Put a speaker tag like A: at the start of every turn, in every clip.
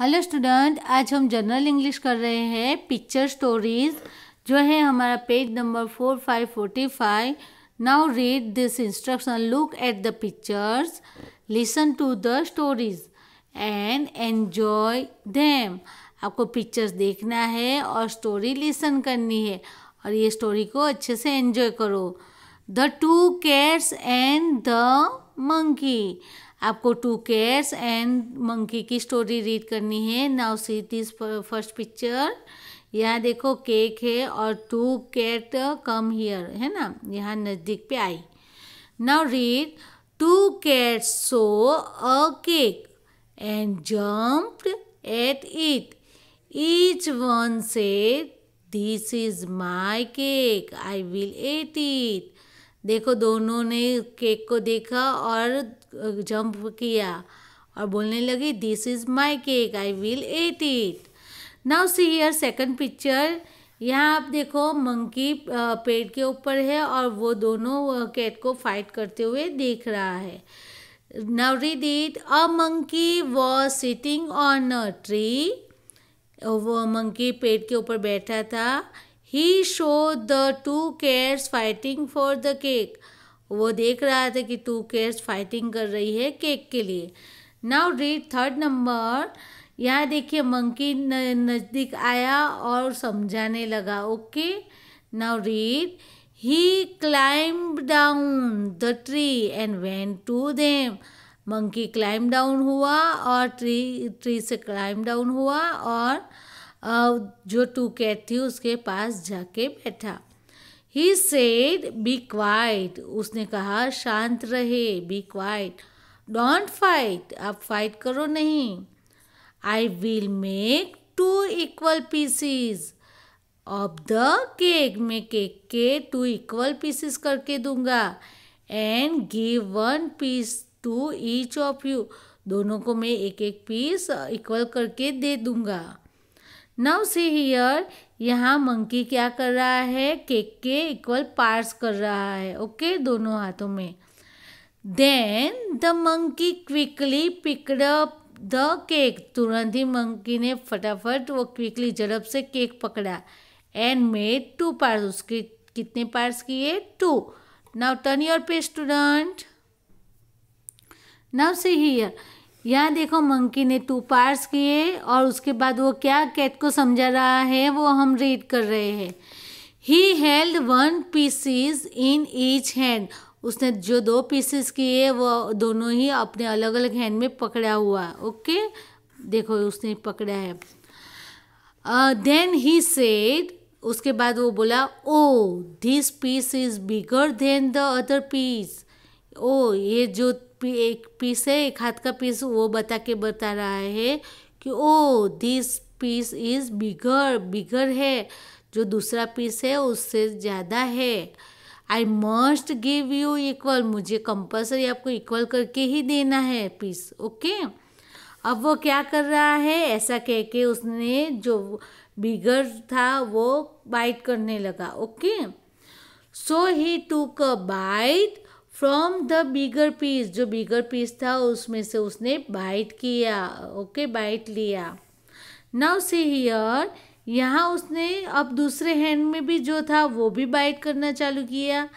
A: Hello student आज हम general English कर रहे हैं पिक्चर स्टोरीज जो है हमारा page number four five forty five now read this instruction look at the pictures listen to the stories and enjoy them आपको पिक्चर्स देखना है और स्टोरी लिसन करनी है और ये स्टोरी को अच्छे से एन्जॉय करो the two cats and the monkey आपको टू कैट्स एंड मंकी की स्टोरी रीड करनी है now see this first picture यहाँ देखो केक है और टू कैट कम हियर है ना यहाँ नज़दीक पे आई now read two cat saw a cake and jumped at it each one said this is my cake I will eat it देखो दोनों ने केक को देखा और जंप किया और बोलने लगी this is my cake I will eat it now see here second picture यहाँ आप देखो मंकी पेड़ के ऊपर है और वो दोनों कैट को फाइट करते हुए देख रहा है now read it a monkey was sitting on a tree वो मंकी पेड़ के ऊपर बैठा था he saw the two cats fighting for the cake वो देख रहा था कि टू केयर्स फाइटिंग कर रही है केक के लिए नाउ रीड थर्ड नंबर यहाँ देखिए मंकी नज़दीक आया और समझाने लगा okay now read he climb down the tree and went to them monkey climb down हुआ और ट्री ट्री से क्लाइंब डाउन हुआ और जो टू कैट थी उसके पास जाके बैठा ही सेड बी क्वाइट उसने कहा शांत रहे बी क्वाइट डोंट फाइट आप फाइट करो नहीं I will make two equal pieces of the cake मैं केक के टू इक्वल पीसेस करके दूंगा and give one piece to each of you दोनों को मैं एक एक पीस इक्वल करके दे दूंगा नाउ सी हियर यहाँ मंकी क्या कर रहा है केक के इक्वल पार्स कर रहा है ओके okay? दोनों हाथों में then the monkey quickly picked up the cake तुरंत ही मंकी ने फटाफट वो क्विकली झड़प से केक पकड़ा एंड मेड टू पार्स उसके कितने पार्स किए two now turn your page student now see here यहाँ देखो मंकी ने टू पार्ट्स किए और उसके बाद वो क्या कैट को समझा रहा है वो हम रीड कर रहे हैं he held one pieces in each hand उसने जो दो पीसेस किए वो दोनों ही अपने अलग अलग हैंड में पकड़ा हुआ ओके देखो उसने पकड़ा है देन ही सेड उसके बाद वो बोला oh this piece is bigger than the other piece oh ये जो पी, एक पीस है एक हाथ का पीस वो बता के बता रहा है कि oh this piece is bigger bigger है जो दूसरा पीस है उससे ज़्यादा है I must give you equal मुझे कंपल्सरी आपको इक्वल करके ही देना है पीस ओके अब वो क्या कर रहा है ऐसा कह के उसने जो बिगर था वो बाइट करने लगा okay so he took a bite from the bigger piece जो बिगर पीस था उसमें से उसने बाइट किया ओके okay, बाइट लिया नाउ से हियर यहाँ उसने अब दूसरे हैंड में भी जो था वो भी बाइट करना चालू किया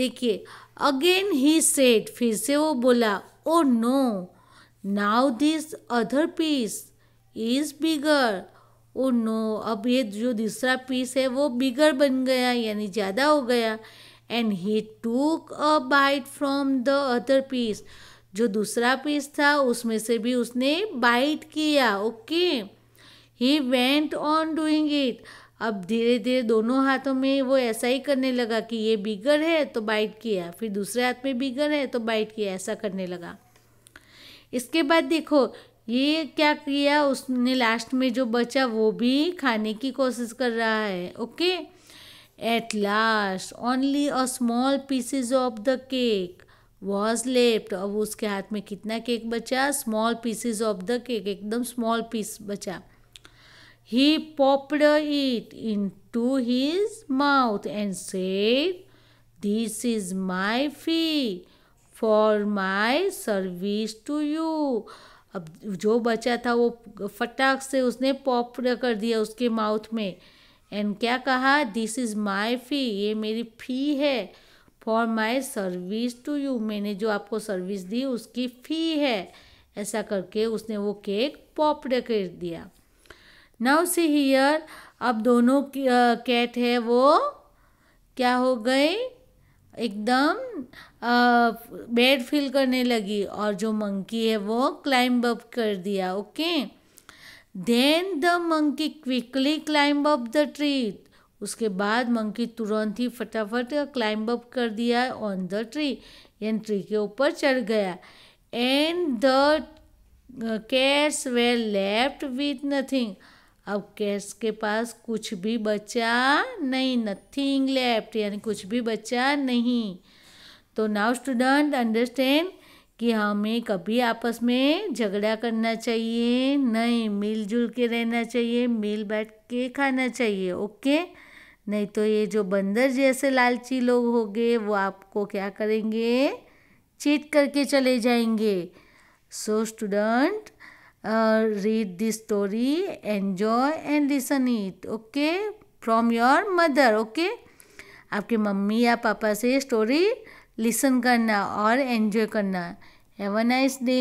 A: देखिए अगेन ही सेट फिर से वो बोला oh no now this other piece is bigger oh no अब ये जो दूसरा पीस है वो बिगर बन गया यानी ज़्यादा हो गया and he took a bite from the other piece जो दूसरा पीस था उसमें से भी उसने बाइट किया okay he went on doing it अब धीरे धीरे दोनों हाथों में वो ऐसा ही करने लगा कि ये बिगर है तो बाइट किया फिर दूसरे हाथ में बिगर है तो बाइट किया ऐसा करने लगा इसके बाद देखो ये क्या किया उसने लास्ट में जो बचा वो भी खाने की कोशिश कर रहा है okay okay? At last, only a small pieces of the cake was left. अब उसके हाथ में कितना केक बचा Small pieces of the cake, एकदम small piece बचा He popped it into his mouth and said, "This is my fee for my service to you." अब जो बचा था वो फटाक से उसने पॉप कर दिया उसके माउथ में एंड क्या कहा दिस इज़ माई फ़ी ये मेरी फ़ी है for my service to you मैंने जो आपको सर्विस दी उसकी फ़ी है ऐसा करके उसने वो केक पॉपड कर दिया नाउ से हियर अब दोनों कैट है वो क्या हो गई एकदम बेड फील करने लगी और जो मंकी है वो क्लाइंब अप कर दिया okay okay? Then the monkey quickly climb up the tree उसके बाद मंकी तुरंत ही फटाफट क्लाइंब अप कर दिया ऑन द ट्री यानी ट्री के ऊपर चढ़ गया and the cats were left with nothing अब कैश के पास कुछ भी बचा नहीं नथिंग लेफ्ट यानी कुछ भी बचा नहीं तो नाउ स्टूडेंट अंडरस्टैंड कि हमें कभी आपस में झगड़ा करना चाहिए नहीं मिलजुल के रहना चाहिए मिल बैठ के खाना चाहिए ओके नहीं तो ये जो बंदर जैसे लालची लोग हो गए वो आपको क्या करेंगे चीट करके चले जाएंगे so student read this story enjoy and listen it okay from your mother okay आपके मम्मी या पापा से स्टोरी लिसन करना और एन्जॉय करना हैव अ नाइस डे